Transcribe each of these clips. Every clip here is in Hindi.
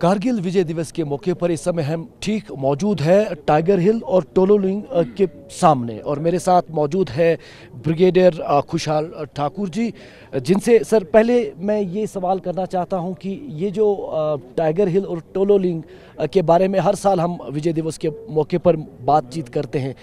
कारगिल विजय दिवस के मौके पर इस समय हम ठीक मौजूद है टाइगर हिल और टोलोलिंग के सामने और मेरे साथ मौजूद है ब्रिगेडियर खुशहाल ठाकुर जी जिनसे सर पहले मैं ये सवाल करना चाहता हूँ कि ये जो टाइगर हिल और टोलोलिंग के बारे में हर साल हम विजय दिवस के मौके पर बातचीत करते हैं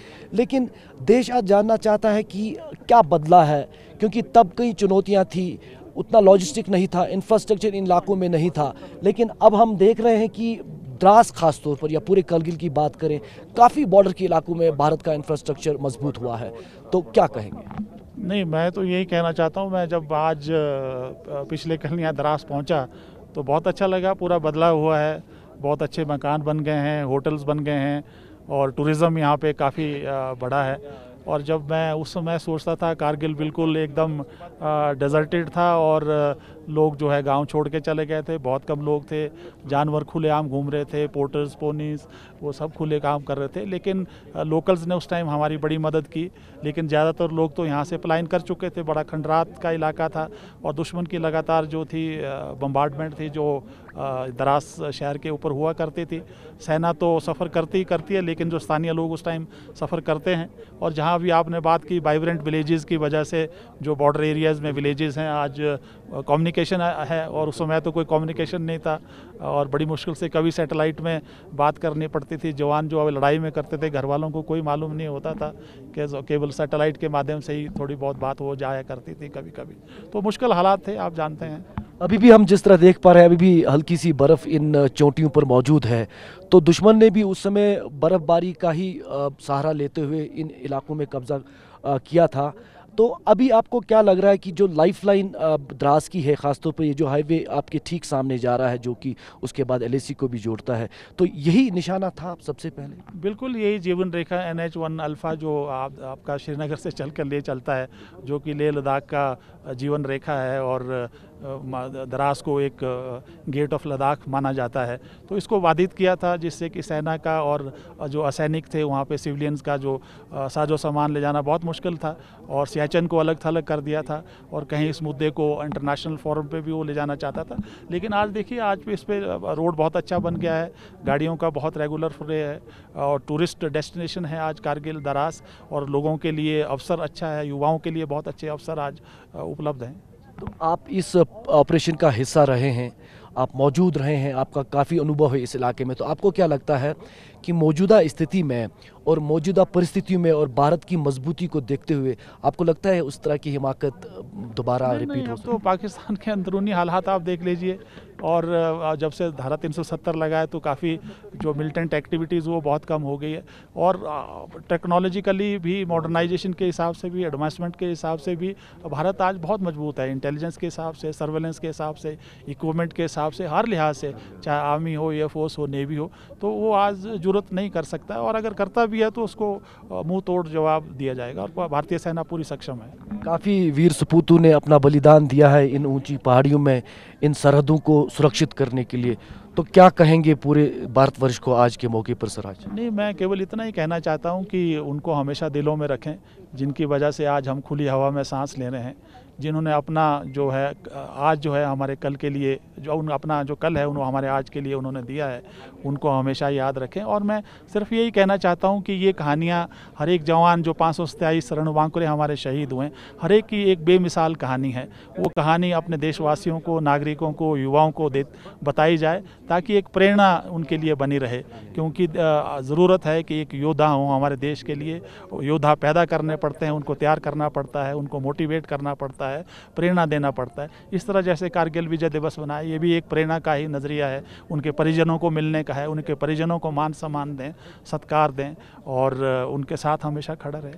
लेकिन देश आज जानना चाहता है कि क्या बदला है क्योंकि तब कई चुनौतियाँ थी उतना लॉजिस्टिक नहीं था इंफ्रास्ट्रक्चर इन इलाकों में नहीं था लेकिन अब हम देख रहे हैं कि द्रास खास तौर पर या पूरे करगिल की बात करें काफ़ी बॉर्डर के इलाकों में भारत का इंफ्रास्ट्रक्चर मजबूत हुआ है तो क्या कहेंगे नहीं मैं तो यही कहना चाहता हूँ मैं जब आज पिछले कल यहाँ द्रास पहुँचा तो बहुत अच्छा लगा पूरा बदलाव हुआ है बहुत अच्छे मकान बन गए हैं होटल्स बन गए हैं और टूरिज़्म यहाँ पे काफ़ी बढ़ा है और जब मैं उस समय सोचता था कारगिल बिल्कुल एकदम डेजर्टेड था और लोग जो है गांव छोड़ के चले गए थे बहुत कम लोग थे जानवर खुले आम घूम रहे थे पोर्टर्स पोनीस वो सब खुले काम कर रहे थे लेकिन लोकल्स ने उस टाइम हमारी बड़ी मदद की लेकिन ज़्यादातर लोग तो यहाँ से पलायन कर चुके थे बड़ा खंडरात का इलाका था और दुश्मन की लगातार जो थी बम्बार्टमेंट थी जो दरास शहर के ऊपर हुआ करती थी सेना तो सफ़र करती ही करती है लेकिन जो स्थानीय लोग उस टाइम सफ़र करते हैं और जहाँ भी आपने बात की वाइब्रेंट विलेजेस की वजह से जो बॉर्डर एरियाज़ में विलेजेस हैं आज कम्युनिकेशन है और उस समय तो कोई कम्युनिकेशन नहीं था और बड़ी मुश्किल से कभी सेटेलाइट में बात करनी पड़ती थी जवान जो अब लड़ाई में करते थे घर वालों को कोई मालूम नहीं होता था कि केवल सेटेलाइट के माध्यम से ही थोड़ी बहुत बात हो जाया करती थी कभी कभी तो मुश्किल हालात थे आप जानते हैं अभी भी हम जिस तरह देख पा रहे हैं अभी भी हल्की सी बर्फ़ इन चोटियों पर मौजूद है तो दुश्मन ने भी उस समय बर्फ़बारी का ही सहारा लेते हुए इन इलाकों में कब्जा किया था तो अभी आपको क्या लग रहा है कि जो लाइफलाइन द्रास की है ख़ासतौर पर ये जो हाईवे आपके ठीक सामने जा रहा है जो कि उसके बाद एल को भी जोड़ता है तो यही निशाना था आप सबसे पहले बिल्कुल यही जीवन रेखा एन एच वन अल्फ़ा जो आप, आपका श्रीनगर से चल कर ले चलता है जो कि लेह लद्दाख का जीवन रेखा है और द्रास को एक गेट ऑफ लद्दाख माना जाता है तो इसको वादित किया था जिससे कि सेना का और जो असैनिक थे वहाँ पर सिविलियंस का जो साजो सामान ले जाना बहुत मुश्किल था और एचएन को अलग थलग कर दिया था और कहीं इस मुद्दे को इंटरनेशनल फोरम पे भी वो ले जाना चाहता था लेकिन आज देखिए आज भी इस पर रोड बहुत अच्छा बन गया है गाड़ियों का बहुत रेगुलर फ्रे है और टूरिस्ट डेस्टिनेशन है आज कारगिल दरास और लोगों के लिए अवसर अच्छा है युवाओं के लिए बहुत अच्छे अवसर आज उपलब्ध हैं तो आप इस ऑपरेशन का हिस्सा रहे हैं आप मौजूद रहे हैं आपका काफ़ी अनुभव है इस इलाके में तो आपको क्या लगता है कि मौजूदा स्थिति में और मौजूदा परिस्थितियों में और भारत की मजबूती को देखते हुए आपको लगता है उस तरह की हिमाकत दोबारा रिपीट हो तो पाकिस्तान के अंदरूनी हालात आप देख लीजिए और जब से धारा 370 लगा है तो काफ़ी जो मिलिटेंट एक्टिविटीज़ वो बहुत कम हो गई है और टेक्नोलॉजिकली भी मॉडर्नाइजेशन के हिसाब से भी एडवांसमेंट के हिसाब से भी भारत आज बहुत मजबूत है इंटेलिजेंस के हिसाब से सर्वेलेंस के हिसाब से इक्वमेंट के हिसाब से हर लिहाज से चाहे आर्मी हो एयर फोर्स हो नेवी हो तो वो आज जो जरूरत नहीं कर सकता है और अगर करता भी है तो उसको मुंह तोड़ जवाब दिया जाएगा और भारतीय सेना पूरी सक्षम है काफ़ी वीर सपूतों ने अपना बलिदान दिया है इन ऊंची पहाड़ियों में इन सरहदों को सुरक्षित करने के लिए तो क्या कहेंगे पूरे भारतवर्ष को आज के मौके पर सर आज नहीं मैं केवल इतना ही कहना चाहता हूँ कि उनको हमेशा दिलों में रखें जिनकी वजह से आज हम खुली हवा में सांस ले रहे हैं जिन्होंने अपना जो है आज जो है हमारे कल के लिए जो उन अपना जो कल है उन्होंने हमारे आज के लिए उन्होंने दिया है उनको हमेशा याद रखें और मैं सिर्फ यही कहना चाहता हूं कि ये कहानियां हर एक जवान जो पाँच सौ सत्याईस शरण वांकुरे हमारे शहीद हुए हर एक की एक बेमिसाल कहानी है वो कहानी अपने देशवासियों को नागरिकों को युवाओं को दे बताई जाए ताकि एक प्रेरणा उनके लिए बनी रहे क्योंकि ज़रूरत है कि एक योद्धा हो हमारे देश के लिए योद्धा पैदा करने पड़ते हैं उनको तैयार करना पड़ता है उनको मोटिवेट करना पड़ता है प्रेरणा देना पड़ता है इस तरह जैसे कारगिल विजय दिवस बनाए ये भी एक प्रेरणा का ही नज़रिया है उनके परिजनों को मिलने का है उनके परिजनों को मान सम्मान दें सत्कार दें और उनके साथ हमेशा खड़ा रहे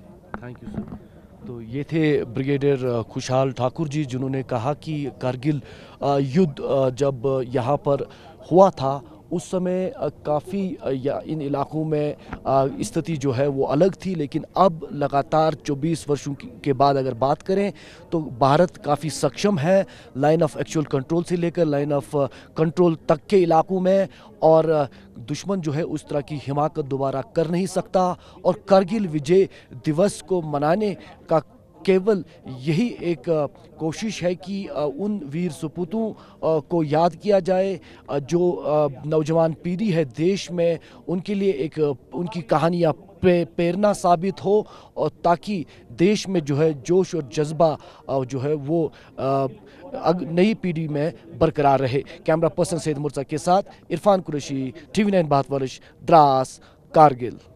थैंक यू सर तो ये थे ब्रिगेडियर खुशहाल ठाकुर जी जिन्होंने कहा कि कारगिल युद्ध जब यहाँ पर हुआ था उस समय काफ़ी इन इलाकों में स्थिति जो है वो अलग थी लेकिन अब लगातार 24 वर्षों के बाद अगर बात करें तो भारत काफ़ी सक्षम है लाइन ऑफ एक्चुअल कंट्रोल से लेकर लाइन ऑफ कंट्रोल तक के इलाकों में और दुश्मन जो है उस तरह की हिमाकत दोबारा कर नहीं सकता और करगिल विजय दिवस को मनाने का केवल यही एक कोशिश है कि उन वीर सपूतों को याद किया जाए जो नौजवान पीढ़ी है देश में उनके लिए एक उनकी कहानियाँ पे प्रेरणा साबित हो और ताकि देश में जो है जोश और जज्बा जो है वो नई पीढ़ी में बरकरार रहे कैमरा पर्सन सैद मुर्सा के साथ इरफान कुरैशी टीवी नाइन बात वर्ष द्रास कारगिल